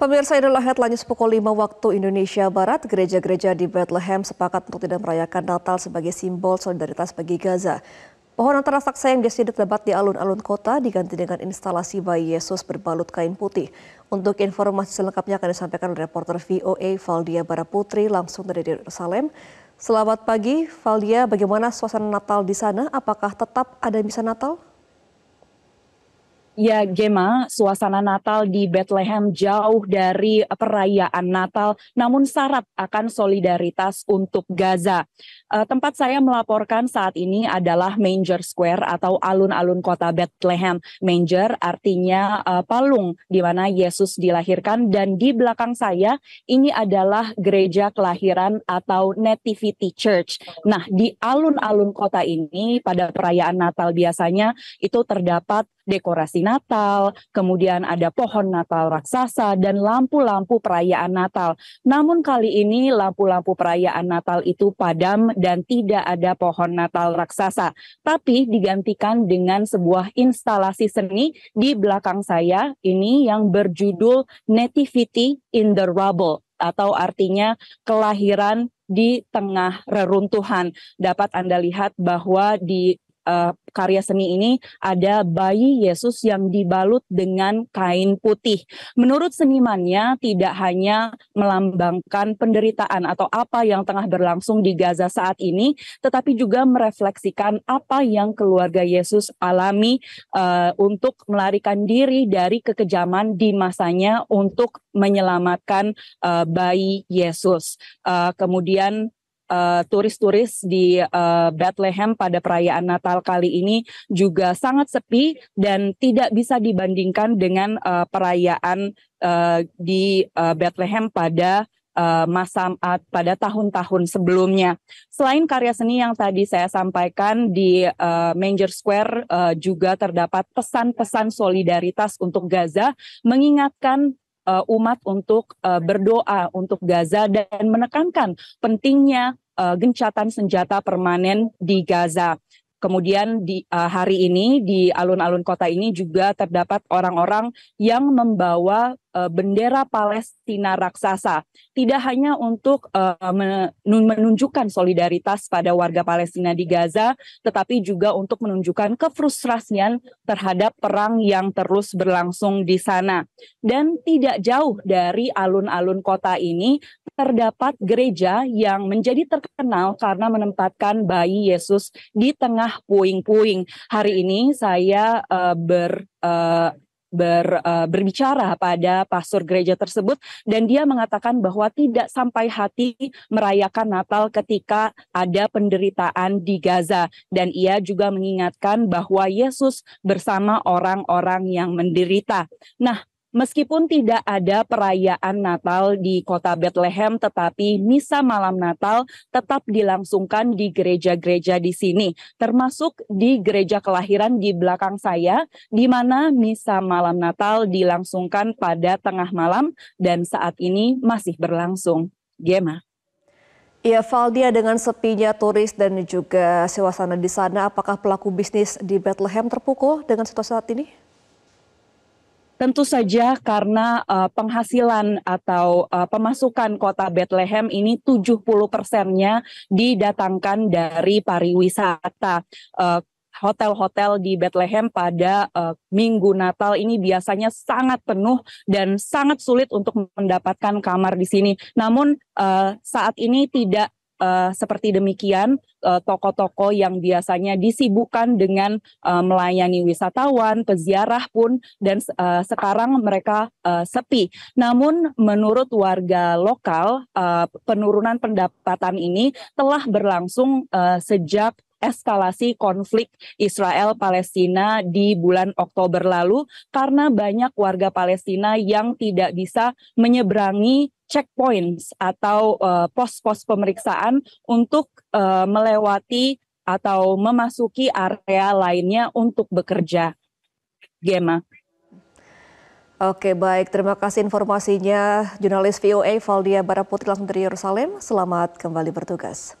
Pemirsa inilah headline pukul 5 waktu Indonesia Barat. Gereja-gereja di Bethlehem sepakat untuk tidak merayakan Natal sebagai simbol solidaritas bagi Gaza. Pohon antara saksa yang biasanya terdebat di alun-alun kota diganti dengan instalasi bayi Yesus berbalut kain putih. Untuk informasi selengkapnya akan disampaikan oleh reporter VOA Valdia Baraputri langsung dari Yerusalem. Selamat pagi, Valdia. Bagaimana suasana Natal di sana? Apakah tetap ada misa Natal? Ya, Gemma, suasana Natal di Bethlehem jauh dari perayaan Natal, namun syarat akan solidaritas untuk Gaza. Eh, tempat saya melaporkan saat ini adalah Manger Square atau alun-alun kota Bethlehem. Manger artinya uh, palung di mana Yesus dilahirkan dan di belakang saya ini adalah gereja kelahiran atau Nativity Church. Nah, di alun-alun kota ini pada perayaan Natal biasanya itu terdapat dekorasi Natal, kemudian ada pohon Natal raksasa dan lampu-lampu perayaan Natal. Namun kali ini lampu-lampu perayaan Natal itu padam dan tidak ada pohon Natal raksasa, tapi digantikan dengan sebuah instalasi seni di belakang saya ini yang berjudul Nativity in the Rubble atau artinya kelahiran di tengah reruntuhan. Dapat Anda lihat bahwa di uh, karya seni ini ada bayi Yesus yang dibalut dengan kain putih. Menurut senimannya tidak hanya melambangkan penderitaan atau apa yang tengah berlangsung di Gaza saat ini, tetapi juga merefleksikan apa yang keluarga Yesus alami uh, untuk melarikan diri dari kekejaman di masanya untuk menyelamatkan uh, bayi Yesus. Uh, kemudian Eh, turis-turis uh, di uh, Bethlehem pada perayaan Natal kali ini juga sangat sepi dan tidak bisa dibandingkan dengan uh, perayaan uh, di uh, Bethlehem pada masa pada tahun-tahun sebelumnya. Selain karya seni yang tadi saya sampaikan di uh, Manger Square uh, juga terdapat pesan-pesan solidaritas untuk Gaza mengingatkan uh, umat untuk uh, berdoa untuk Gaza dan menekankan pentingnya uh, gencatan senjata permanen di Gaza. Kemudian di uh, hari ini di alun-alun kota ini juga terdapat orang-orang yang membawa uh, bendera Palestina raksasa. Tidak hanya untuk uh, menunjukkan solidaritas pada warga Palestina di Gaza, tetapi juga untuk menunjukkan kefrustrasian terhadap perang yang terus berlangsung di sana. Dan tidak jauh dari alun-alun kota ini terdapat gereja yang menjadi terkenal karena menempatkan bayi Yesus di tengah puing-puing. Hari ini saya uh, ber uh, ber, uh, berbicara pada pastor gereja tersebut dan dia mengatakan bahwa tidak sampai hati merayakan Natal ketika ada penderitaan di Gaza dan ia juga mengingatkan bahwa Yesus bersama orang-orang yang menderita. Nah, Meskipun tidak ada perayaan Natal di kota Bethlehem, tetapi misa malam Natal tetap dilangsungkan di gereja-gereja di sini, termasuk di gereja kelahiran di belakang saya, di mana misa malam Natal dilangsungkan pada tengah malam dan saat ini masih berlangsung. Gema. Iya, Valdia dengan sepinya turis dan juga suasana di sana, apakah pelaku bisnis di Bethlehem terpukul dengan situasi saat ini? Tentu saja karena uh, penghasilan atau uh, pemasukan kota Bethlehem ini 70 persennya didatangkan dari pariwisata. Uh, hotel-hotel di Bethlehem pada uh, minggu Natal ini biasanya sangat penuh dan sangat sulit untuk mendapatkan kamar di sini. Namun uh, saat ini tidak uh, seperti demikian eh, toko-toko yang biasanya disibukkan dengan uh, melayani wisatawan, peziarah pun dan uh, sekarang mereka uh, sepi. Namun menurut warga lokal uh, penurunan pendapatan ini telah berlangsung uh, sejak eskalasi konflik Israel Palestina di bulan Oktober lalu karena banyak warga Palestina yang tidak bisa menyeberangi checkpoints atau pos eh, pos-pos pemeriksaan untuk uh, melewati atau memasuki area lainnya untuk bekerja. Gema. Oke baik, terima kasih informasinya jurnalis VOA Valdia Baraputri langsung dari Yerusalem. Selamat kembali bertugas.